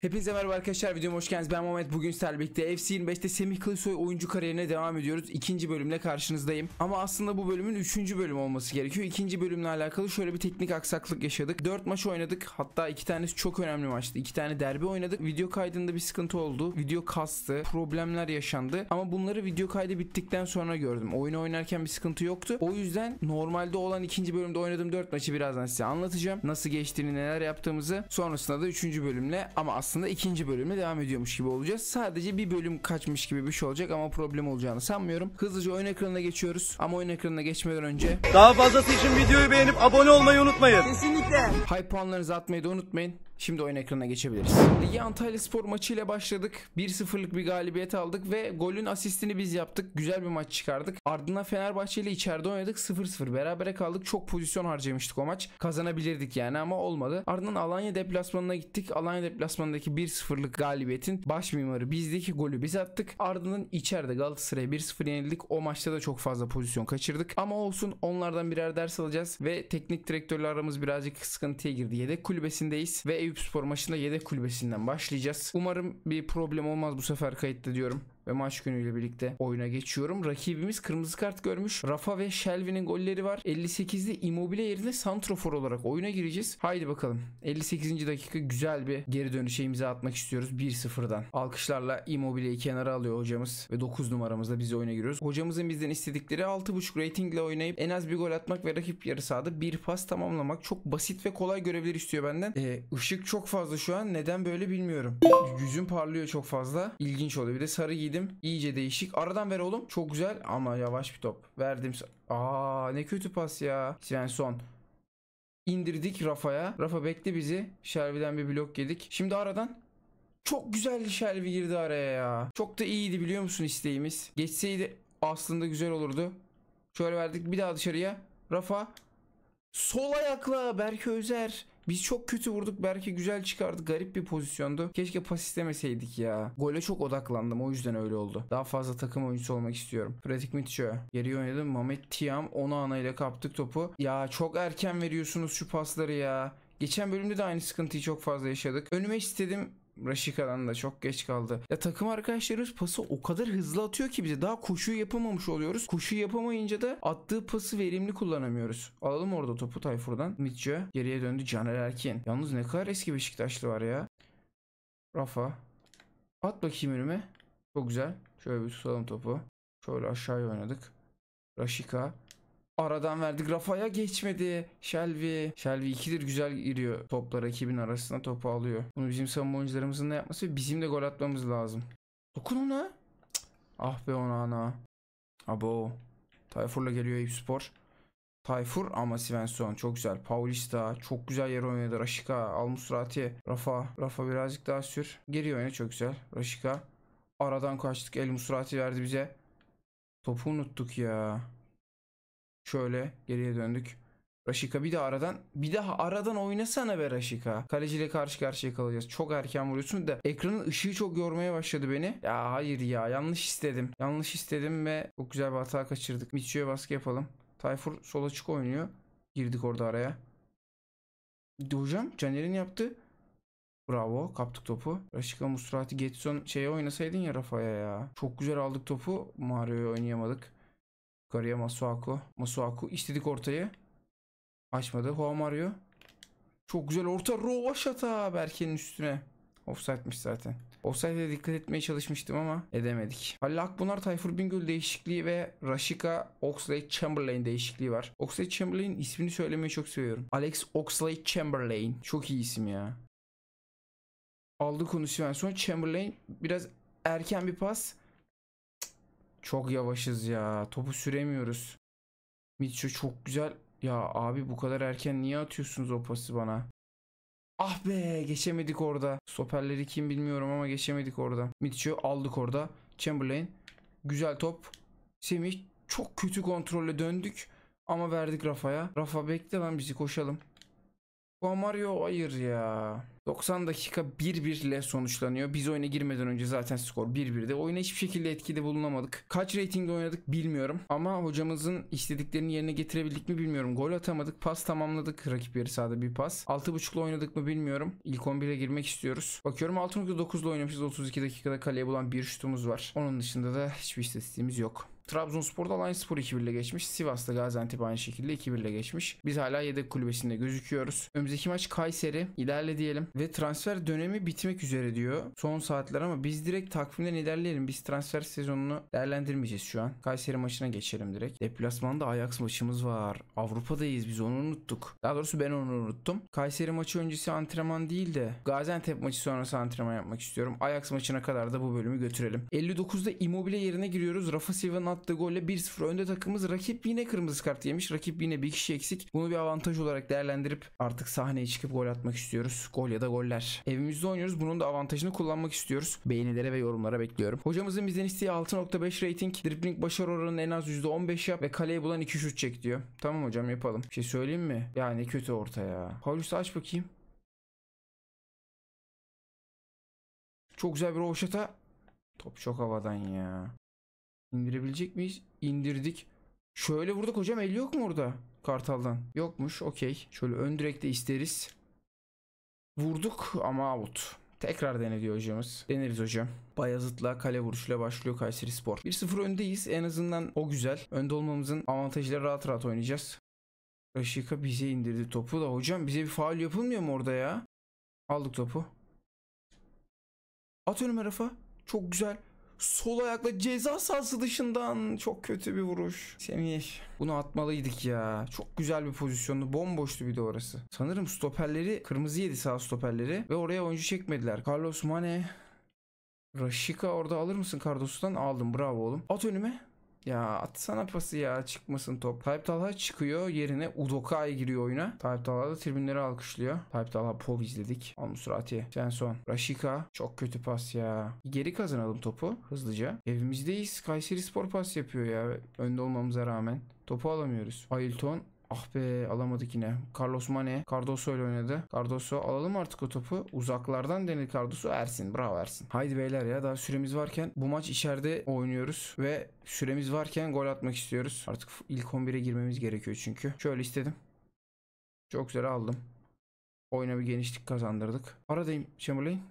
Hepinize merhaba arkadaşlar videoma hoş geldiniz ben Mehmet bugün sizlerle birlikte FC25'te Semih Kılıçsoy oyuncu kariyerine devam ediyoruz İkinci bölümle karşınızdayım ama aslında bu bölümün üçüncü bölüm olması gerekiyor İkinci bölümle alakalı şöyle bir teknik aksaklık yaşadık dört maç oynadık hatta iki tanesi çok önemli maçtı İki tane derbi oynadık video kaydında bir sıkıntı oldu video kastı problemler yaşandı ama bunları video kaydı bittikten sonra gördüm oyunu oynarken bir sıkıntı yoktu o yüzden normalde olan ikinci bölümde oynadığım dört maçı birazdan size anlatacağım nasıl geçtiğini neler yaptığımızı sonrasında da üçüncü bölümle ama aslında aslında ikinci bölümle devam ediyormuş gibi olacağız. Sadece bir bölüm kaçmış gibi bir şey olacak ama problem olacağını sanmıyorum. Hızlıca oyun ekranına geçiyoruz ama oyun ekranına geçmeden önce... Daha fazlası için videoyu beğenip abone olmayı unutmayın. Kesinlikle. Hype puanlarınızı atmayı da unutmayın. Şimdi oyun ekranına geçebiliriz. Ligi Antalya Spor maçıyla başladık. 1-0'lık bir galibiyet aldık ve golün asistini biz yaptık. Güzel bir maç çıkardık. Ardından Fenerbahçe ile içeride oynadık. 0-0 berabere kaldık. Çok pozisyon harcamıştık o maç. Kazanabilirdik yani ama olmadı. Ardından Alanya deplasmanına gittik. Alanya deplasmanındaki 1-0'lık galibiyetin baş mimarı bizdeki golü biz attık. Ardından içeride Galatasaray'a 1-0 yenildik. O maçta da çok fazla pozisyon kaçırdık. Ama olsun onlardan birer ders alacağız ve teknik direktörle aramız birazcık sıkıntıya girdi. Yedek kulübesindeyiz ve Eyüp Spor maçında yedek kulübesinden başlayacağız. Umarım bir problem olmaz bu sefer kayıtta diyorum ve maç günüyle birlikte oyuna geçiyorum. Rakibimiz kırmızı kart görmüş. Rafa ve Shelby'nin golleri var. 58'de Immobile yerine Santrofor olarak oyuna gireceğiz. Haydi bakalım. 58. dakika güzel bir geri dönüşe imza atmak istiyoruz 1-0'dan. Alkışlarla Immobile'yi kenara alıyor hocamız ve 9 numaramızla biz oyuna giriyoruz. Hocamızın bizden istedikleri 6.5 ratingle oynayıp en az bir gol atmak ve rakip yarı sahada bir pas tamamlamak. Çok basit ve kolay görevler istiyor benden. Ee, ışık çok fazla şu an. Neden böyle bilmiyorum. Yüzüm parlıyor çok fazla. İlginç oluyor. Bir de sarı giydim Verdim. İyice değişik. Aradan ver oğlum. Çok güzel ama yavaş bir top. Verdim. Aa ne kötü pas ya. Svensson indirdik Rafa'ya. Rafa bekle bizi. şerviden bir blok yedik. Şimdi aradan çok güzel Shelby girdi araya ya. Çok da iyiydi biliyor musun isteğimiz. Geçseydi aslında güzel olurdu. Şöyle verdik bir daha dışarıya. Rafa sol ayakla Berk Özer. Biz çok kötü vurduk. Belki güzel çıkardı. Garip bir pozisyondu. Keşke pas istemeseydik ya. Gole çok odaklandım. O yüzden öyle oldu. Daha fazla takım oyuncusu olmak istiyorum. Pratik Mitço. Geri oynadım. Mehmet Tiam. Onu anayla kaptık topu. Ya çok erken veriyorsunuz şu pasları ya. Geçen bölümde de aynı sıkıntıyı çok fazla yaşadık. Önüme istedim Rashica'dan da çok geç kaldı. Ya takım arkadaşlarımız pası o kadar hızlı atıyor ki bize daha koşuyu yapamamış oluyoruz. Koşu yapamayınca da attığı pası verimli kullanamıyoruz. Alalım orada topu Tayfur'dan. Mitchell geriye döndü Caner Erkin. Yalnız ne kadar eski Beşiktaşlı var ya. Rafa. At bakayım önüme. Çok güzel. Şöyle bir tutalım topu. Şöyle aşağıya oynadık. Rashika. Aradan verdik. Rafa'ya geçmedi. Shelby. Shelby ikidir güzel giriyor toplar rakibin arasına topu alıyor. Bunu bizim savunma oyuncularımızın da yapması ve bizim de gol atmamız lazım. Dokun ona. Cık. Ah be ona ana. Abo. Tayfur'la geliyor Eyüp Spor. Tayfur ama Svensson çok güzel. Paulista çok güzel yer oynadı. Raşika, Almusrati, Rafa. Rafa birazcık daha sür. Geri oyna çok güzel. Raşika. Aradan kaçtık. El Musrati verdi bize. Topu unuttuk ya. Şöyle geriye döndük. Raşika bir de aradan bir daha aradan oynasana be Raşika. Kaleciyle karşı karşıya kalacağız. Çok erken vuruyorsun da ekranın ışığı çok yormaya başladı beni. Ya hayır ya yanlış istedim. Yanlış istedim ve çok güzel bir hata kaçırdık. Mitsu'ya baskı yapalım. Tayfur sol açık oynuyor. Girdik orada araya. Hocam Caner'in yaptı. Bravo kaptık topu. Raşika Musrati Getson şeye oynasaydın ya Rafa'ya ya. Çok güzel aldık topu. Mario'yu oynayamadık. Yukarıya Masuaku. Masuaku istedik ortayı. Açmadı. Huam arıyor. Çok güzel orta. Rovaşata Berke'nin üstüne. Offside'miş zaten. Offside'e dikkat etmeye çalışmıştım ama edemedik. Halil Akbunar, Tayfur Bingöl değişikliği ve Rashika Oxley Chamberlain değişikliği var. Oxley Chamberlain ismini söylemeyi çok seviyorum. Alex Oxley Chamberlain. Çok iyi isim ya. Aldı konuşuyor. Yani sonra Chamberlain biraz erken bir pas. Çok yavaşız ya. Topu süremiyoruz. Mitcho çok güzel. Ya abi bu kadar erken niye atıyorsunuz o pası bana? Ah be geçemedik orada. Stoperleri kim bilmiyorum ama geçemedik orada. Mitcho aldık orada. Chamberlain. Güzel top. Semih çok kötü kontrolle döndük. Ama verdik Rafa'ya. Rafa bekle lan bizi koşalım. Guamario hayır ya. 90 dakika 1-1 ile sonuçlanıyor. Biz oyuna girmeden önce zaten skor 1-1'de. Oyuna hiçbir şekilde etkide bulunamadık. Kaç rating oynadık bilmiyorum. Ama hocamızın istediklerini yerine getirebildik mi bilmiyorum. Gol atamadık. Pas tamamladık. Rakip yarı sahada bir pas. 6.5'la oynadık mı bilmiyorum. İlk 11'e girmek istiyoruz. Bakıyorum 6.9'la oynamışız. 32 dakikada kaleye bulan bir şutumuz var. Onun dışında da hiçbir istatistiğimiz yok. Trabzonspor'da Lions Spor 2-1 ile geçmiş. Sivas'ta Gaziantep aynı şekilde 2-1 ile geçmiş. Biz hala yedek kulübesinde gözüküyoruz. Önümüzdeki maç Kayseri. İlerle diyelim. Ve transfer dönemi bitmek üzere diyor. Son saatler ama biz direkt takvimden ilerleyelim. Biz transfer sezonunu değerlendirmeyeceğiz şu an. Kayseri maçına geçelim direkt. Deplasmanda Ajax maçımız var. Avrupa'dayız biz onu unuttuk. Daha doğrusu ben onu unuttum. Kayseri maçı öncesi antrenman değil de Gaziantep maçı sonrası antrenman yapmak istiyorum. Ajax maçına kadar da bu bölümü götürelim. 59'da Immobile yerine giriyoruz. Rafa Silva'nın attığı golle 1-0 önde takımımız. Rakip yine kırmızı kart yemiş. Rakip yine bir kişi eksik. Bunu bir avantaj olarak değerlendirip artık sahneye çıkıp gol atmak istiyoruz. Gol ya da goller. Evimizde oynuyoruz. Bunun da avantajını kullanmak istiyoruz. Beğenilere ve yorumlara bekliyorum. Hocamızın bizden isteği 6.5 rating. Dribbling başarı oranını en az %15 yap ve kaleye bulan 2 şut çek diyor. Tamam hocam yapalım. Bir şey söyleyeyim mi? Ya ne kötü orta ya. Paulus'u aç bakayım. Çok güzel bir roşata. Top çok havadan ya. İndirebilecek miyiz? İndirdik. Şöyle vurduk hocam el yok mu orada? Kartal'dan. Yokmuş okey. Şöyle ön direkte isteriz. Vurduk ama out. Tekrar denediyor hocamız. Deneriz hocam. Bayazıt'la kale vuruşuyla başlıyor Kayseri Spor. 1-0 öndeyiz. En azından o güzel. Önde olmamızın avantajları rahat rahat oynayacağız. Raşika bize indirdi topu da hocam bize bir faal yapılmıyor mu orada ya? Aldık topu. At önüme Rafa. Çok güzel. Sol ayakla ceza sahası dışından çok kötü bir vuruş. Semih bunu atmalıydık ya. Çok güzel bir pozisyonu, Bomboştu bir de orası. Sanırım stoperleri kırmızı yedi sağ stoperleri ve oraya oyuncu çekmediler. Carlos Mane Raşika orada alır mısın Kardos'tan? Aldım bravo oğlum. At önüme. Ya atsana pası ya çıkmasın top. Tayyip Talha çıkıyor yerine Udokai giriyor oyuna. Tayyip Talha da tribünleri alkışlıyor. Tayyip Talha pov izledik. Almusurati. Sen son. Rashika Çok kötü pas ya. Geri kazanalım topu hızlıca. Evimizdeyiz. Kayseri Spor pas yapıyor ya. Önde olmamıza rağmen. Topu alamıyoruz. Ailton Ah be alamadık yine. Carlos Mane Cardoso ile oynadı. Cardoso alalım artık o topu. Uzaklardan denir Cardoso Ersin. Bravo Ersin. Haydi beyler ya daha süremiz varken bu maç içeride oynuyoruz ve süremiz varken gol atmak istiyoruz. Artık ilk 11'e girmemiz gerekiyor çünkü. Şöyle istedim. Çok güzel aldım. Oyuna bir genişlik kazandırdık. Aradayım Chamberlain.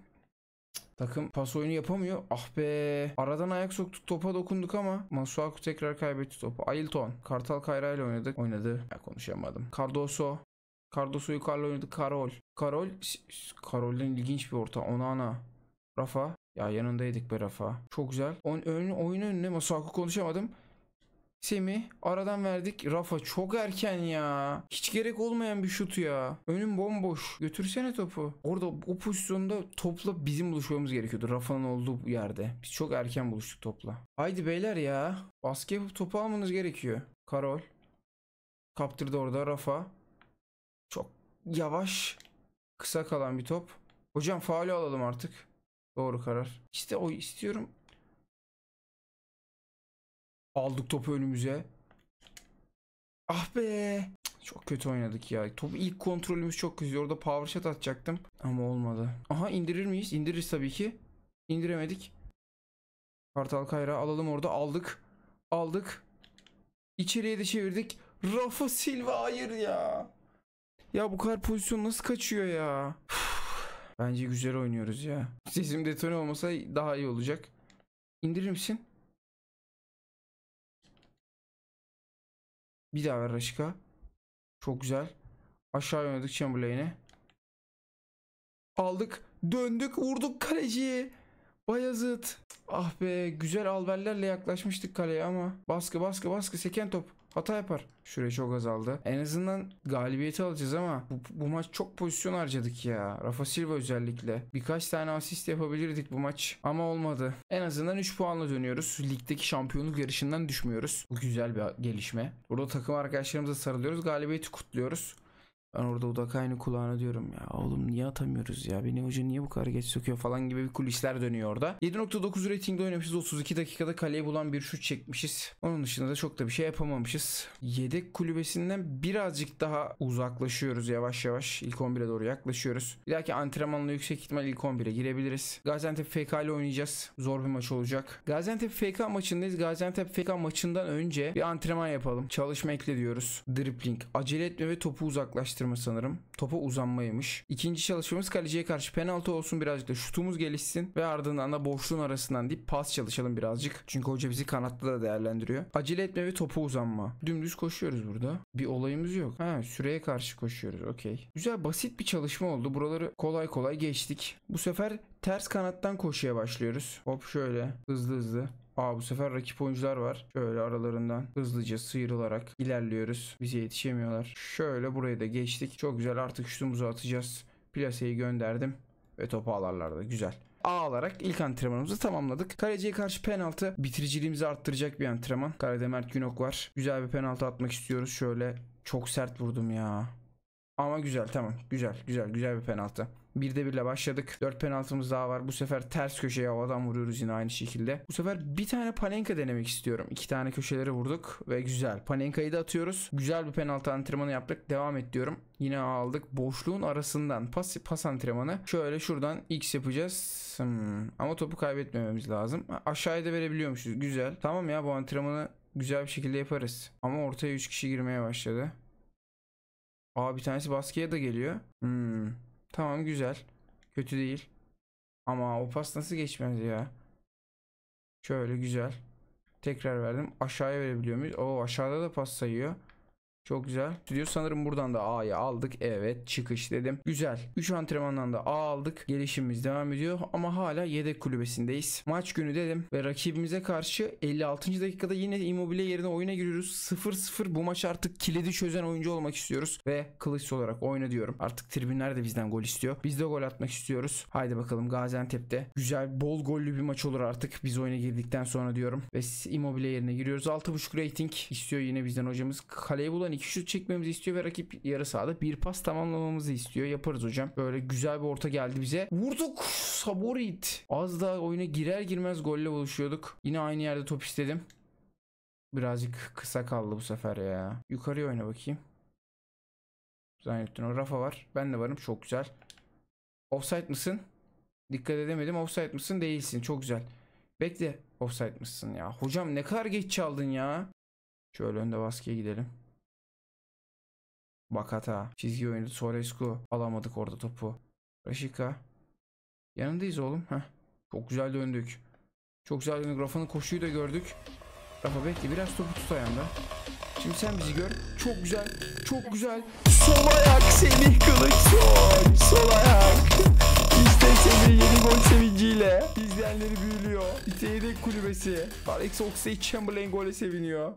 Takım pas oyunu yapamıyor. Ah be. Aradan ayak soktuk topa dokunduk ama Masuaku tekrar kaybetti topu. Ailton. Kartal Kayra ile oynadık. Oynadı. Ya konuşamadım. Cardoso. Cardoso'yu Karl oynadı. Karol. Karol. Karol'den ilginç bir orta. Onana. Rafa. Ya yanındaydık be Rafa. Çok güzel. On, ön, oyun önüne Masuaku konuşamadım. Semi aradan verdik. Rafa çok erken ya. Hiç gerek olmayan bir şut ya. Önüm bomboş. Götürsene topu. Orada o pozisyonda topla bizim buluşmamız gerekiyordu. Rafa'nın olduğu yerde. Biz çok erken buluştuk topla. Haydi beyler ya. Baskı yapıp topu almanız gerekiyor. Karol. Kaptırdı orada Rafa. Çok yavaş. Kısa kalan bir top. Hocam faali alalım artık. Doğru karar. İşte o istiyorum. Aldık topu önümüze. Ah be. Çok kötü oynadık ya. Top ilk kontrolümüz çok kötü. Orada power shot atacaktım. Ama olmadı. Aha indirir miyiz? İndiririz tabii ki. İndiremedik. Kartal Kayra alalım orada. Aldık. Aldık. İçeriye de çevirdik. Rafa Silva hayır ya. Ya bu kadar pozisyon nasıl kaçıyor ya? bence güzel oynuyoruz ya. Sesim detone olmasa daha iyi olacak. İndirir misin? Bir daha ver Raşika. Çok güzel. Aşağı yönelik Chamberlain'e. Aldık. Döndük. Vurduk kaleciyi. Bayazıt. Ah be güzel alverlerle yaklaşmıştık kaleye ama. Baskı baskı baskı seken top hata yapar. Süre çok azaldı. En azından galibiyeti alacağız ama bu, bu maç çok pozisyon harcadık ya. Rafa Silva özellikle. Birkaç tane asist yapabilirdik bu maç ama olmadı. En azından 3 puanla dönüyoruz. Ligdeki şampiyonluk yarışından düşmüyoruz. Bu güzel bir gelişme. Burada takım arkadaşlarımıza sarılıyoruz. Galibiyeti kutluyoruz. Ben orada Udak aynı kulağına diyorum ya oğlum niye atamıyoruz ya beni hoca niye bu kadar geç sokuyor falan gibi bir kulisler dönüyor orada. 7.9 ratingde oynamışız 32 dakikada kaleye bulan bir şut çekmişiz. Onun dışında da çok da bir şey yapamamışız. Yedek kulübesinden birazcık daha uzaklaşıyoruz yavaş yavaş ilk 11'e doğru yaklaşıyoruz. Bir dahaki antrenmanla yüksek ihtimal ilk 11'e girebiliriz. Gaziantep FK ile oynayacağız. Zor bir maç olacak. Gaziantep FK maçındayız. Gaziantep FK maçından önce bir antrenman yapalım. Çalışma ekle diyoruz. Dribbling. Acele etme ve topu uzaklaştır çalıştırma sanırım. Topa uzanmaymış. İkinci çalışmamız kaleciye karşı penaltı olsun birazcık da şutumuz gelişsin ve ardından da boşluğun arasından deyip pas çalışalım birazcık. Çünkü hoca bizi kanatlı da değerlendiriyor. Acele etme ve topa uzanma. Dümdüz koşuyoruz burada. Bir olayımız yok. Ha süreye karşı koşuyoruz. Okey. Güzel basit bir çalışma oldu. Buraları kolay kolay geçtik. Bu sefer ters kanattan koşuya başlıyoruz. Hop şöyle hızlı hızlı. Aa bu sefer rakip oyuncular var. Şöyle aralarından hızlıca sıyrılarak ilerliyoruz. Bize yetişemiyorlar. Şöyle burayı da geçtik. Çok güzel artık şutumuzu atacağız. Plaseyi gönderdim. Ve topu da Güzel. A alarak ilk antrenmanımızı tamamladık. Kaleciye karşı penaltı bitiriciliğimizi arttıracak bir antrenman. Kalede Mert Günok var. Güzel bir penaltı atmak istiyoruz. Şöyle çok sert vurdum ya. Ama güzel tamam. Güzel güzel güzel bir penaltı. bir de birle başladık. dört penaltımız daha var. Bu sefer ters köşeye havadan vuruyoruz yine aynı şekilde. Bu sefer bir tane Panenka denemek istiyorum. 2 tane köşeleri vurduk ve güzel. Panenka'yı da atıyoruz. Güzel bir penaltı antrenmanı yaptık. Devam et diyorum. Yine aldık. Boşluğun arasından pas, pas antrenmanı. Şöyle şuradan X yapacağız. Hmm. Ama topu kaybetmememiz lazım. Aşağıya da verebiliyormuşuz. Güzel. Tamam ya bu antrenmanı güzel bir şekilde yaparız. Ama ortaya 3 kişi girmeye başladı. Aa bir tanesi baskıya da geliyor. Hmm. Tamam güzel. Kötü değil. Ama o pas nasıl geçmez ya? Şöyle güzel. Tekrar verdim. Aşağıya verebiliyor muyuz? Oo aşağıda da pas sayıyor. Çok güzel. Stüdyo sanırım buradan da A'yı aldık. Evet çıkış dedim. Güzel. 3 antrenmandan da A aldık. Gelişimimiz devam ediyor ama hala yedek kulübesindeyiz. Maç günü dedim ve rakibimize karşı 56. dakikada yine immobile yerine oyuna giriyoruz. 0-0 bu maç artık kilidi çözen oyuncu olmak istiyoruz ve kılıç olarak oyna diyorum. Artık tribünler de bizden gol istiyor. Biz de gol atmak istiyoruz. Haydi bakalım Gaziantep'te güzel bol gollü bir maç olur artık biz oyuna girdikten sonra diyorum. Ve immobile yerine giriyoruz. 6.5 rating istiyor yine bizden hocamız. Kaleye bulan iki şut çekmemizi istiyor ve rakip yarı sahada bir pas tamamlamamızı istiyor. Yaparız hocam. Böyle güzel bir orta geldi bize. Vurduk. Saborit. Az daha oyuna girer girmez golle buluşuyorduk. Yine aynı yerde top istedim. Birazcık kısa kaldı bu sefer ya. Yukarıya oyna bakayım. Zannettin o Rafa var. Ben de varım. Çok güzel. Offside mısın? Dikkat edemedim. Offside mısın? Değilsin. Çok güzel. Bekle. Offside mısın ya? Hocam ne kadar geç çaldın ya. Şöyle önde baskıya gidelim. Bakata. Çizgi oyunu Sorescu. Alamadık orada topu. Raşika. Yanındayız oğlum. Heh. Çok güzel döndük. Çok güzel döndük. Rafa'nın koşuyu da gördük. Rafa bekle biraz topu tut ayağında. Şimdi sen bizi gör. Çok güzel. Çok güzel. Sol ayak Semih Kılıçsoy. Sol ayak. İşte Semih yeni gol sevinciyle. İzleyenleri büyülüyor. İşte yedek kulübesi. Alex Oxlade Chamberlain gole seviniyor.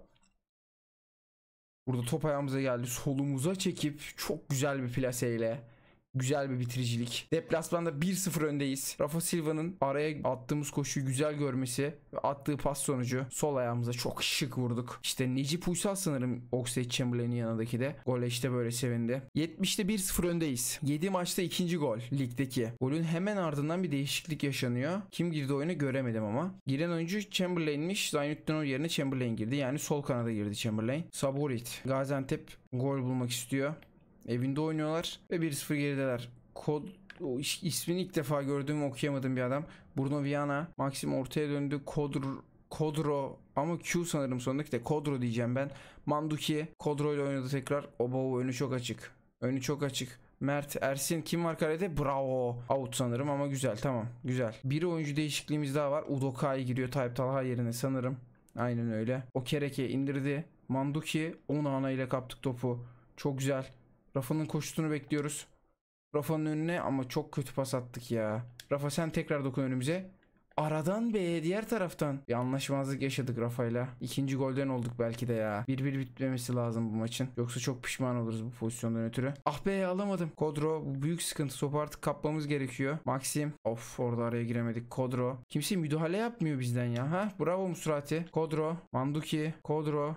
Burada top ayağımıza geldi. Solumuza çekip çok güzel bir plaseyle Güzel bir bitiricilik. Deplasmanda 1-0 öndeyiz. Rafa Silva'nın araya attığımız koşuyu güzel görmesi ve attığı pas sonucu sol ayağımıza çok şık vurduk. İşte Necip Uysal sanırım Oxlade Chamberlain'in yanındaki de. Gole işte böyle sevindi. 70'te 1-0 öndeyiz. 7 maçta ikinci gol ligdeki. Golün hemen ardından bir değişiklik yaşanıyor. Kim girdi oyunu göremedim ama. Giren oyuncu Chamberlain'miş. Zainuddinov yerine Chamberlain girdi. Yani sol kanada girdi Chamberlain. Saborit. Gaziantep gol bulmak istiyor. Evinde oynuyorlar ve 1-0 gerideler. Kod o ismini ilk defa gördüğüm okuyamadım bir adam. Bruno Viana. Maxim ortaya döndü. Kodr Kodro ama Q sanırım sonundaki de Kodro diyeceğim ben. Manduki Kodro ile oynadı tekrar. Obo önü çok açık. Önü çok açık. Mert, Ersin kim var karede? Bravo. Out sanırım ama güzel tamam. Güzel. Bir oyuncu değişikliğimiz daha var. Udokai giriyor Tayyip Talha yerine sanırım. Aynen öyle. O kereke indirdi. Manduki 10 ana ile kaptık topu. Çok güzel. Rafa'nın koşusunu bekliyoruz. Rafa'nın önüne ama çok kötü pas attık ya. Rafa sen tekrar dokun önümüze. Aradan be diğer taraftan. Bir anlaşmazlık yaşadık Rafa'yla. İkinci golden olduk belki de ya. 1-1 bitmemesi lazım bu maçın. Yoksa çok pişman oluruz bu pozisyondan ötürü. Ah be alamadım. Kodro bu büyük sıkıntı. Topu artık kapmamız gerekiyor. Maxim. Of orada araya giremedik. Kodro. Kimse müdahale yapmıyor bizden ya. Ha? Bravo Musrati. Kodro. Manduki. Kodro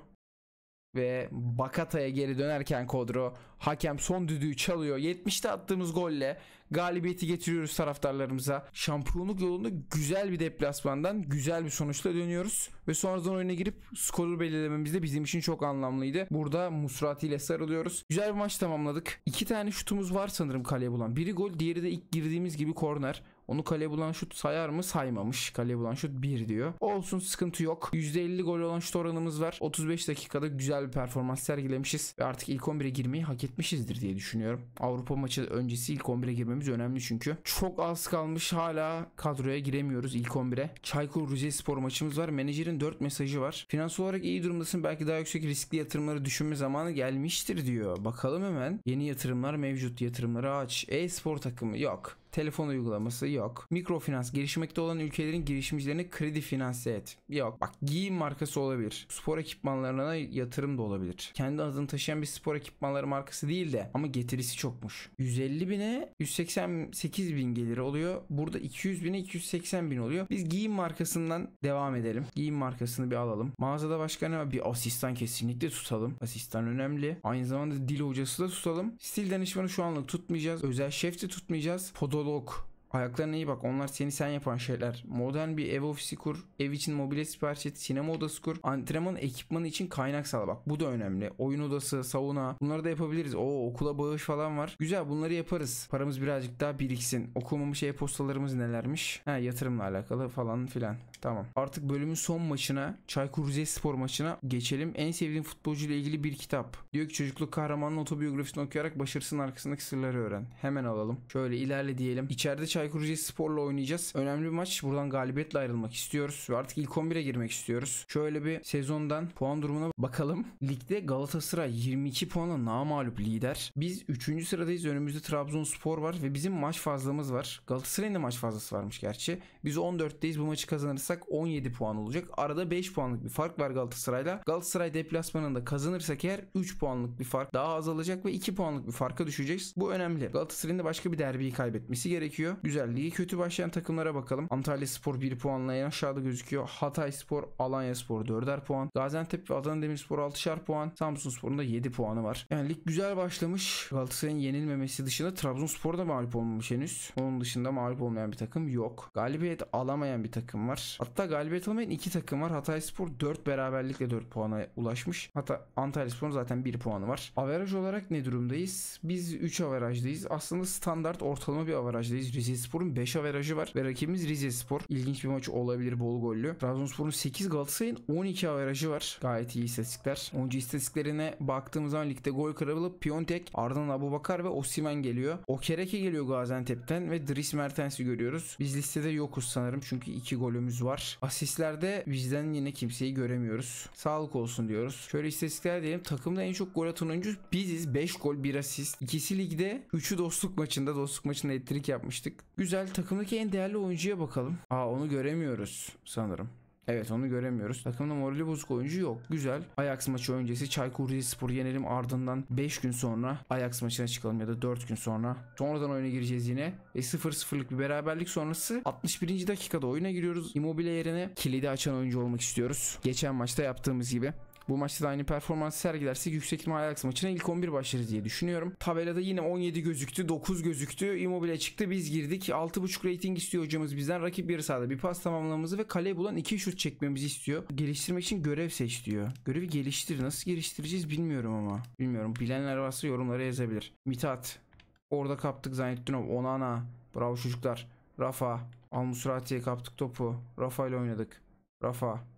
ve Bakata'ya geri dönerken Kodro hakem son düdüğü çalıyor. 70'te attığımız golle galibiyeti getiriyoruz taraftarlarımıza. Şampiyonluk yolunda güzel bir deplasmandan güzel bir sonuçla dönüyoruz ve sonradan oyuna girip skoru belirlememiz de bizim için çok anlamlıydı. Burada Musrati ile sarılıyoruz. Güzel bir maç tamamladık. İki tane şutumuz var sanırım kaleye bulan. Biri gol, diğeri de ilk girdiğimiz gibi korner. Onu kale bulan şut sayar mı? Saymamış. kale bulan şut 1 diyor. Olsun sıkıntı yok. %50 gol olan şut oranımız var. 35 dakikada güzel bir performans sergilemişiz ve artık ilk 11'e girmeyi hak etmişizdir diye düşünüyorum. Avrupa maçı öncesi ilk 11'e girmemiz önemli çünkü. Çok az kalmış hala kadroya giremiyoruz ilk 11'e. Çaykur Rizespor maçımız var. Menajerin 4 mesajı var. finans olarak iyi durumdasın. Belki daha yüksek riskli yatırımları düşünme zamanı gelmiştir diyor. Bakalım hemen. Yeni yatırımlar mevcut. Yatırımları aç. E-spor takımı yok. Telefon uygulaması yok. Mikrofinans gelişmekte olan ülkelerin girişimcilerini kredi finanse et. Yok. Bak giyim markası olabilir. Spor ekipmanlarına yatırım da olabilir. Kendi adını taşıyan bir spor ekipmanları markası değil de ama getirisi çokmuş. 150 bine 188 bin geliri oluyor. Burada 200 bine 280 bin oluyor. Biz giyim markasından devam edelim. Giyim markasını bir alalım. Mağazada başka ne var? Bir asistan kesinlikle tutalım. Asistan önemli. Aynı zamanda dil hocası da tutalım. Stil danışmanı şu anlık tutmayacağız. Özel şef de tutmayacağız. Podol louco. Ayaklarına iyi bak onlar seni sen yapan şeyler. Modern bir ev ofisi kur, ev için mobilya sipariş et, sinema odası kur, antrenman ekipmanı için kaynak sağla bak. Bu da önemli. Oyun odası, sauna bunları da yapabiliriz. Oo okula bağış falan var. Güzel bunları yaparız. Paramız birazcık daha biriksin. Okumamış e-postalarımız nelermiş? Ha yatırımla alakalı falan filan. Tamam. Artık bölümün son maçına Çaykur Rizespor maçına geçelim. En sevdiğim futbolcuyla ilgili bir kitap. Diyor ki çocukluk kahramanın otobiyografisini okuyarak başarısının arkasındaki sırları öğren. Hemen alalım. Şöyle ilerle diyelim. İçeride Çay Çaykur Spor'la oynayacağız. Önemli bir maç. Buradan galibiyetle ayrılmak istiyoruz ve artık ilk 11'e girmek istiyoruz. Şöyle bir sezondan puan durumuna bakalım. Ligde Galatasaray 22 puanla mağlup lider. Biz 3. sıradayız. Önümüzde Trabzonspor var ve bizim maç fazlamız var. Galatasaray'ın da maç fazlası varmış gerçi. Biz 14'teyiz. Bu maçı kazanırsak 17 puan olacak. Arada 5 puanlık bir fark var Galatasaray'la. Galatasaray deplasmanında kazanırsak eğer 3 puanlık bir fark daha azalacak ve 2 puanlık bir farka düşeceğiz. Bu önemli. Galatasaray'ın da başka bir derbiyi kaybetmesi gerekiyor. Güzel Güzel. Ligi kötü başlayan takımlara bakalım. Antalya Spor 1 puanla en aşağıda gözüküyor. Hatay Spor, Alanya Spor 4'er puan. Gaziantep ve Adana Demirspor 6'şer puan. Samsun Spor'un da 7 puanı var. Yani lig güzel başlamış. Galatasaray'ın yenilmemesi dışında Trabzonspor da mağlup olmamış henüz. Onun dışında mağlup olmayan bir takım yok. Galibiyet alamayan bir takım var. Hatta galibiyet alamayan iki takım var. Hatay Spor 4 beraberlikle 4 puana ulaşmış. Hatta Antalya Spor'un zaten 1 puanı var. Averaj olarak ne durumdayız? Biz 3 averajdayız. Aslında standart ortalama bir averajdayız. Rize Rizespor'un 5 averajı var ve rakibimiz Rizespor. İlginç bir maç olabilir bol gollü. Trabzonspor'un 8 Galatasaray'ın 12 averajı var. Gayet iyi istatistikler. Oyuncu istatistiklerine baktığımız zaman ligde gol kralı Piontek, ardından Abubakar ve Osimen geliyor. Okereke geliyor Gaziantep'ten ve Dries Mertens'i görüyoruz. Biz listede yokuz sanırım çünkü 2 golümüz var. Asistlerde bizden yine kimseyi göremiyoruz. Sağlık olsun diyoruz. Şöyle istatistikler diyelim. Takımda en çok gol atan oyuncu biziz. 5 gol 1 asist. İkisi ligde 3'ü dostluk maçında. Dostluk maçında ettirik yapmıştık. Güzel takımdaki en değerli oyuncuya bakalım. Aa onu göremiyoruz sanırım. Evet onu göremiyoruz. Takımda morali bozuk oyuncu yok. Güzel. Ajax maçı öncesi Çaykur Rizespor yenelim ardından 5 gün sonra Ajax maçına çıkalım ya da 4 gün sonra. Sonradan oyuna gireceğiz yine. Ve 0-0'lık bir beraberlik sonrası 61. dakikada oyuna giriyoruz. Immobile yerine kilidi açan oyuncu olmak istiyoruz. Geçen maçta yaptığımız gibi. Bu maçta da aynı performans sergilerse yüksek ihtimal Ajax maçına ilk 11 başlarız diye düşünüyorum. Tabelada yine 17 gözüktü, 9 gözüktü. Immobile çıktı, biz girdik. 6.5 rating istiyor hocamız bizden. Rakip yarı sahada bir pas tamamlamamızı ve kaleye bulan 2 şut çekmemizi istiyor. Geliştirmek için görev seç diyor. Görevi geliştir. Nasıl geliştireceğiz bilmiyorum ama. Bilmiyorum. Bilenler varsa yorumlara yazabilir. Mitat. Orada kaptık Zaynettinov. Onana. Bravo çocuklar. Rafa. Al Almusrati'ye kaptık topu. Rafa ile oynadık. Rafa.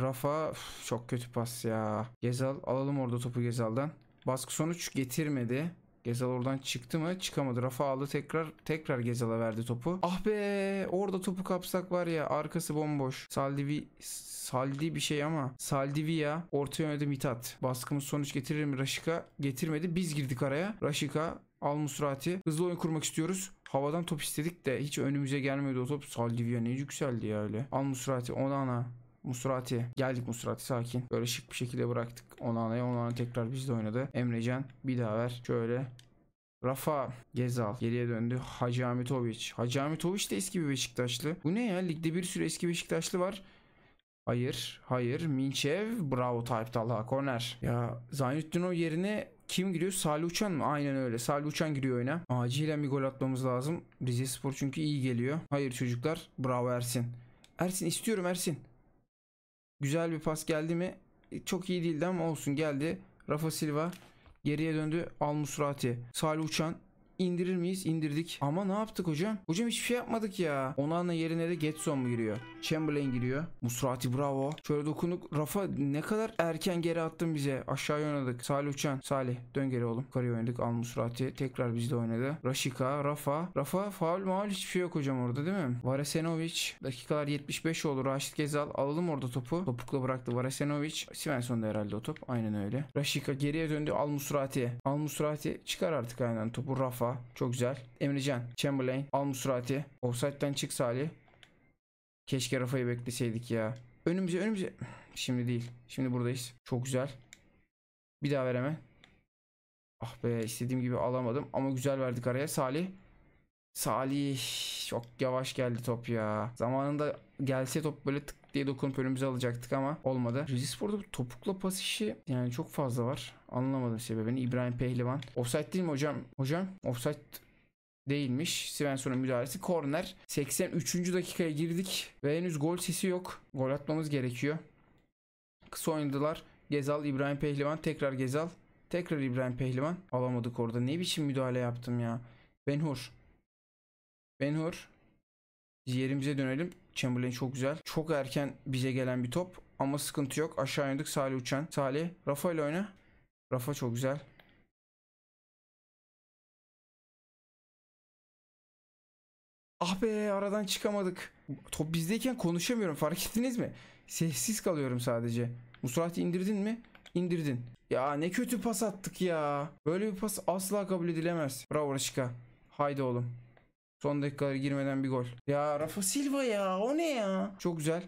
Rafa üf, çok kötü pas ya. Gezal alalım orada topu Gezal'dan. Baskı sonuç getirmedi. Gezal oradan çıktı mı? Çıkamadı. Rafa aldı tekrar tekrar Gezal'a verdi topu. Ah be! Orada topu kapsak var ya arkası bomboş. Saldivi Saldi bir şey ama Saldivia orta yönde Mitat. Baskımız sonuç getirir mi? Raşika getirmedi. Biz girdik araya. Raşika Al Musrati. Hızlı oyun kurmak istiyoruz. Havadan top istedik de hiç önümüze gelmedi o top. Saldivia ne yükseldi ya öyle. Al Musrati ona ana. Musurati Geldik Musurati sakin. Böyle şık bir şekilde bıraktık Onana'ya. Onana tekrar bizde oynadı. Emrecan bir daha ver. Şöyle Rafa Gezal geriye döndü. Hacı Hamitoviç. Hacı Hamitoviç de eski bir Beşiktaşlı. Bu ne ya? Ligde bir sürü eski Beşiktaşlı var. Hayır, hayır. Minçev, bravo Tayyip Talha, korner. Ya Zaynettin o yerine kim giriyor? Salih Uçan mı? Aynen öyle. Salih Uçan giriyor oyuna. Acilen bir gol atmamız lazım. Rize Spor çünkü iyi geliyor. Hayır çocuklar, bravo Ersin. Ersin istiyorum Ersin. Güzel bir pas geldi mi? E, çok iyi değildi ama olsun geldi. Rafa Silva geriye döndü. Al Musrati. Salih Uçan İndirir miyiz? İndirdik. Ama ne yaptık hocam? Hocam hiçbir şey yapmadık ya. Onana yerine de Getson mu giriyor? Chamberlain giriyor. Musrati bravo. Şöyle dokunuk. Rafa ne kadar erken geri attın bize. Aşağıya oynadık. Salih Uçan. Salih dön geri oğlum. Yukarıya oynadık. Al Musrati. Tekrar bizde oynadı. Raşika. Rafa. Rafa faul maul hiçbir şey yok hocam orada değil mi? varasenovic Dakikalar 75 olur. Raşit Gezal. Alalım orada topu. Topukla bıraktı Varesenovic. Svensson'da herhalde o top. Aynen öyle. Raşika geriye döndü. Al Musrati. Al Musrati. Çıkar artık aynen topu. Rafa. Mustafa. Çok güzel. Emrecan. Chamberlain. Al Musrati. Offside'den çık Salih. Keşke Rafa'yı bekleseydik ya. Önümüze önümüze. Şimdi değil. Şimdi buradayız. Çok güzel. Bir daha ver hemen. Ah be istediğim gibi alamadım. Ama güzel verdik araya. Salih. Salih. Çok yavaş geldi top ya. Zamanında gelse top böyle tık diye dokunup önümüze alacaktık ama olmadı. Rizespor'da bu topukla pas işi yani çok fazla var. Anlamadım sebebini. İbrahim Pehlivan. Offside değil mi hocam? Hocam offside değilmiş. Svensson'un müdahalesi korner. 83. dakikaya girdik ve henüz gol sesi yok. Gol atmamız gerekiyor. Kısa oynadılar. Gezal, İbrahim Pehlivan, tekrar Gezal. Tekrar İbrahim Pehlivan. Alamadık orada. Ne biçim müdahale yaptım ya. Benhur. Benhur. Ciğerimize dönelim. Chamberlain çok güzel. Çok erken bize gelen bir top ama sıkıntı yok. Aşağı indik Salih Uçan. Salih Rafa ile oyna. Rafa çok güzel. Ah be aradan çıkamadık. Top bizdeyken konuşamıyorum fark ettiniz mi? Sessiz kalıyorum sadece. Musrati indirdin mi? İndirdin. Ya ne kötü pas attık ya. Böyle bir pas asla kabul edilemez. Bravo Raşika. Haydi oğlum. Son dakikalara girmeden bir gol. Ya Rafa Silva ya o ne ya? Çok güzel.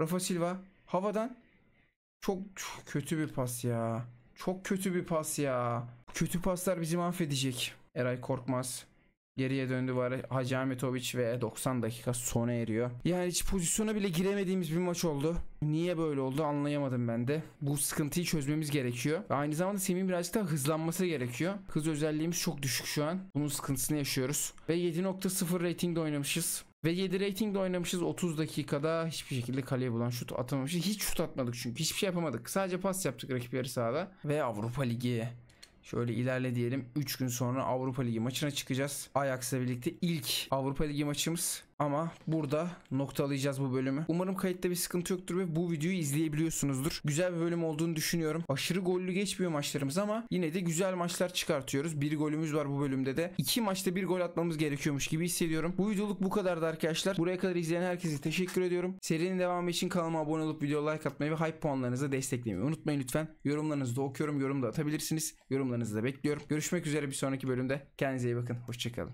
Rafa Silva havadan çok, çok kötü bir pas ya. Çok kötü bir pas ya. Kötü paslar bizi mahvedecek. Eray Korkmaz. Geriye döndü var Hacı ve 90 dakika sona eriyor. Yani hiç pozisyona bile giremediğimiz bir maç oldu. Niye böyle oldu anlayamadım ben de. Bu sıkıntıyı çözmemiz gerekiyor. Ve aynı zamanda Semih'in birazcık daha hızlanması gerekiyor. Hız özelliğimiz çok düşük şu an. Bunun sıkıntısını yaşıyoruz. Ve 7.0 ratingde oynamışız. Ve 7 ratingde oynamışız 30 dakikada hiçbir şekilde kaleye bulan şut atamamışız. Hiç şut atmadık çünkü hiçbir şey yapamadık. Sadece pas yaptık rakip yarı sahada. Ve Avrupa Ligi Şöyle ilerle diyelim. 3 gün sonra Avrupa Ligi maçına çıkacağız. Ajax'la birlikte ilk Avrupa Ligi maçımız. Ama burada noktalayacağız bu bölümü. Umarım kayıtta bir sıkıntı yoktur ve bu videoyu izleyebiliyorsunuzdur. Güzel bir bölüm olduğunu düşünüyorum. Aşırı gollü geçmiyor maçlarımız ama yine de güzel maçlar çıkartıyoruz. Bir golümüz var bu bölümde de. İki maçta bir gol atmamız gerekiyormuş gibi hissediyorum. Bu videoluk bu kadardı arkadaşlar. Buraya kadar izleyen herkese teşekkür ediyorum. Serinin devamı için kanalıma abone olup videoya like atmayı ve hype puanlarınızı desteklemeyi unutmayın lütfen. Yorumlarınızı da okuyorum. Yorum da atabilirsiniz. Yorumlarınızı da bekliyorum. Görüşmek üzere bir sonraki bölümde. Kendinize iyi bakın. Hoşçakalın.